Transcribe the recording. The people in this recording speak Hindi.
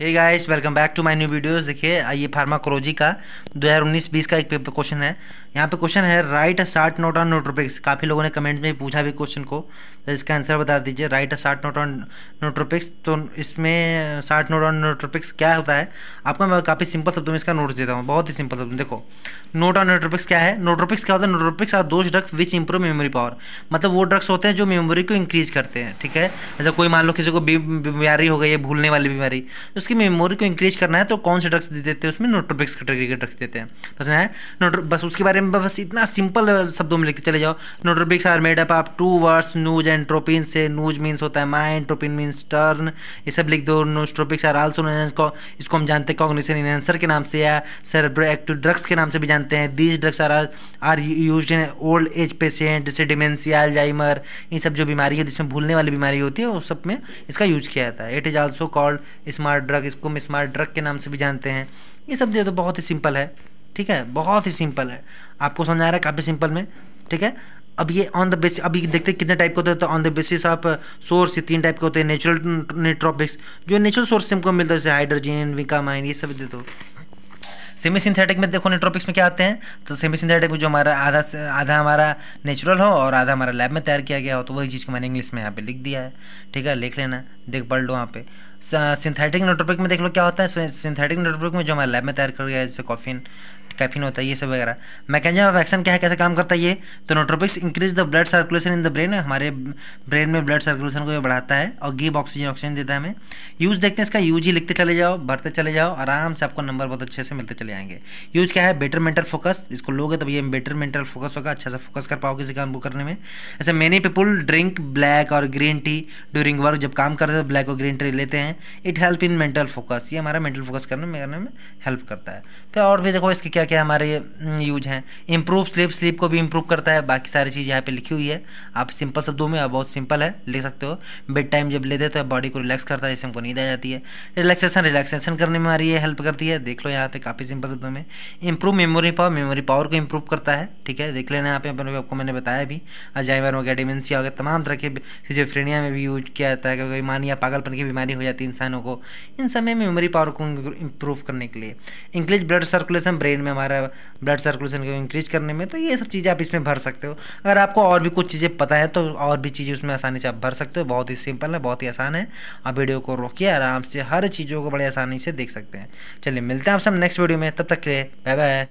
hey guys welcome back to my new videos देखिए ये फार्माकोलॉजी का 2019-20 का एक पेपर क्वेश्चन है यहाँ पे क्वेश्चन है write a short note on nootropics काफ़ी लोगों ने कमेंट में पूछा भी क्वेश्चन को तो इसका आंसर बता दीजिए write a short note on nootropics तो इसमें शार्ट नोट ऑन नोट्रोपिक्स क्या होता है आपका मैं काफ़ी सिंपल शब्दों में इसका नोट देता हूँ बहुत ही सिंपल शब्द देखो नोट ऑन नोट्रोपिक्स क्या है नोट्रोपिक्स क्या होता है nootropics are those drugs which improve memory power मतलब वो ड्रग्स होते हैं जो मेमोरी को इंक्रीज करते हैं ठीक है जैसे कोई मान लो किसी को बीमारी हो गई है भूलने वाली बीमारी तो ड्रग्स की मेमोरी को इंक्रीज करना है तो कौन से ड्रग्स दे देते हैं उसमें नोटोपिक्स कैटेगरी के ड्रग्स देते हैं तो सुना है नोट्रो बस उसके बारे में बस इतना सिंपल शब्दों में लिखते चले जाओ nootropics are made up of two words noos and tropein से नूज मीन्स होता है माइंड ट्रोपिन मीन्स टर्न ये सब लिख दो नोस्ट्रोपिक्स आर आल्सो इसको हम जानते हैं कॉग्निशन इनहेंसर के नाम से या सर एक्टिव ड्रग्स के नाम से भी जानते हैं these drugs are are used in old age patient जैसे डिमेंसिया अल्जाइमर ये सब जो बीमारी है जिसमें भूलने वाली बीमारी होती है उस सब में इसका यूज किया जाता है it is also called smart drug इसको हम स्मार्ट ड्रग के नाम से भी जानते हैं ये सब दे तो बहुत ही सिंपल है ठीक है बहुत ही सिंपल है आपको समझा रहा है काफ़ी सिंपल में ठीक है अब ये ऑन द बेसिस अभी देखते हैं कितने टाइप के होते हैं तो on the basis of source तीन टाइप के होते हैं नेचुरल न्यूट्रॉपिक्स जो नेचुरल सोर्स से हमको मिलता है जैसे हाइड्रोजन विकामाइन ये सब दे दो सेमी सिंथेटिक में देखो नेट्रोपिक्स में क्या आते हैं तो सेमी सिंथेटिक में जो हमारा आधा आधा हमारा नेचुरल हो और आधा हमारा लैब में तैयार किया गया हो तो वही चीज़ को मैंने इंग्लिश में यहाँ पे लिख दिया है ठीक है लिख लेना देख पढ़ लो वहाँ पे सिंथेटिक नेट्रोपिक में देख लो क्या होता है सिंथेटिक नेट्रोपिक में जो हमारे लैब में तैयार कर गया है जैसे कॉफिन कैफिन होता है ये सब वगैरह मैकेजम ऑफ एक्शन क्या है कैसे काम करता है ये तो nootropics increase the blood circulation in the brain हमारे ब्रेन में ब्लड सर्कुलेशन को ये बढ़ाता है और गिव ऑक्सीजन ऑक्सीजन देता है हमें यूज देखते हैं इसका यूज ही लिखते चले जाओ भरते चले जाओ आराम से आपको नंबर बहुत अच्छे से मिलते चले जाएंगे यूज क्या है बेटर मेंटल फोकस इसको लोगे तो ये बेटर मेंटल फोकस होगा अच्छा सा फोकस कर पाओगे किसी काम को करने में ऐसे मेनी पीपुल ड्रिंक ब्लैक और ग्रीन टी ड्यूरिंग वर्क जब काम करते हैं ब्लैक और ग्रीन टी लेते हैं it help in mental focus ये हमारा मेंटल फोकस करने में करने में हेल्प करता है फिर और भी देखो इसके क्या क्या क्या हमारे यूज हम्म, हैं इम्प्रूव स्लीप स्लीप को भी इम्प्रूव करता है बाकी सारी चीज़ यहाँ पे लिखी हुई है आप सिंपल शब्दों में बहुत सिंपल है लिख सकते हो बेड टाइम जब लेते तो बॉडी को रिलैक्स करता है जिससे हमको नींद आ जाती है रिलैक्सेशन रिलैक्सेशन करने में हमारी ये हेल्प करती है देख लो यहाँ पे काफ़ी सिंपल शब्दों में improve memory power memory power को इंप्रूव करता है ठीक है देख लेना यहाँ पे आपको मैंने बताया भी अजाइवर वगैरह डिमेंसिया वगैरह तमाम तरह के सिजोफ्रेनिया में भी यूज किया जाता है कभी कभी मानिया पागलपन की बीमारी हो जाती है इंसानों को इन सब में मेमोरी पावर को इंप्रूव करने के लिए इंक्रीज ब्लड सर्कुलेशन ब्रेन में हमारा ब्लड सर्कुलेशन को इंक्रीज करने में तो ये सब चीज़ें आप इसमें भर सकते हो अगर आपको और भी कुछ चीज़ें पता है तो और भी चीज़ें उसमें आसानी से आप भर सकते हो बहुत ही सिंपल है बहुत ही आसान है आप वीडियो को रोकिए आराम से हर चीज़ों को बड़ी आसानी से देख सकते हैं चलिए मिलते हैं आप सब नेक्स्ट वीडियो में तब तक के लिए बाय बाय